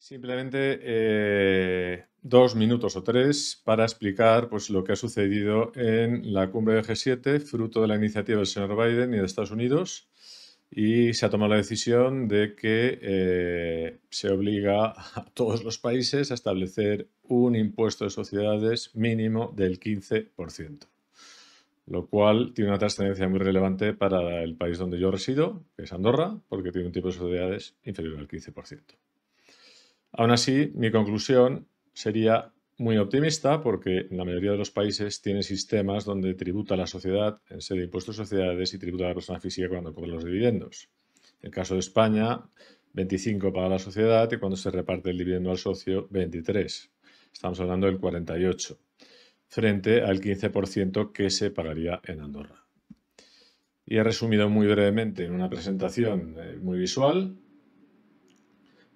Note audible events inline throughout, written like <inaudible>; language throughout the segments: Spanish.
Simplemente eh, dos minutos o tres para explicar pues, lo que ha sucedido en la cumbre de G7, fruto de la iniciativa del señor Biden y de Estados Unidos. Y se ha tomado la decisión de que eh, se obliga a todos los países a establecer un impuesto de sociedades mínimo del 15%, lo cual tiene una trascendencia muy relevante para el país donde yo resido, que es Andorra, porque tiene un tipo de sociedades inferior al 15%. Aún así, mi conclusión sería muy optimista porque la mayoría de los países tiene sistemas donde tributa la sociedad en sede de impuestos a sociedades y tributa a la persona física cuando cobra los dividendos. En el caso de España, 25 para la sociedad y cuando se reparte el dividendo al socio, 23. Estamos hablando del 48, frente al 15% que se pagaría en Andorra. Y he resumido muy brevemente en una presentación eh, muy visual,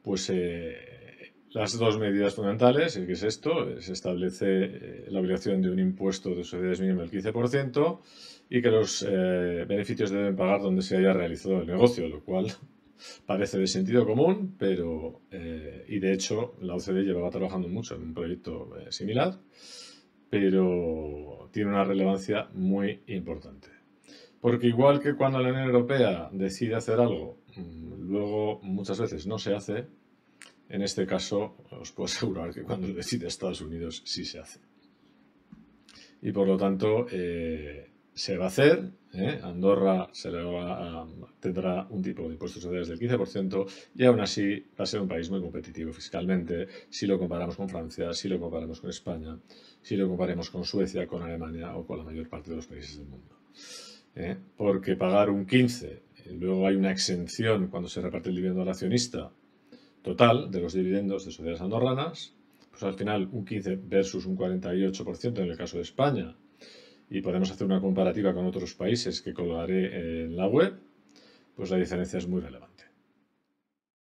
pues eh, las dos medidas fundamentales, que es esto, se establece eh, la obligación de un impuesto de sociedades mínimo del 15% y que los eh, beneficios deben pagar donde se haya realizado el negocio, lo cual <laughs> parece de sentido común, pero eh, y de hecho la OCDE llevaba trabajando mucho en un proyecto similar, pero tiene una relevancia muy importante. Porque igual que cuando la Unión Europea decide hacer algo, mm, luego muchas veces no se hace, en este caso, os puedo asegurar que cuando <laughs> decide Estados Unidos sí se hace. Y por lo tanto, eh, se va a hacer. ¿eh? Andorra se le va, tendrá un tipo de impuestos sociales del 15% y aún así va a ser un país muy competitivo fiscalmente si lo comparamos con Francia, si lo comparamos con España, si lo comparamos con Suecia, con Alemania o con la mayor parte de los países del mundo. ¿eh? Porque pagar un 15%, luego hay una exención cuando se reparte el dividendo al accionista total de los dividendos de sociedades andorranas, pues al final un 15 versus un 48% en el caso de España. Y podemos hacer una comparativa con otros países que colgaré en la web, pues la diferencia es muy relevante.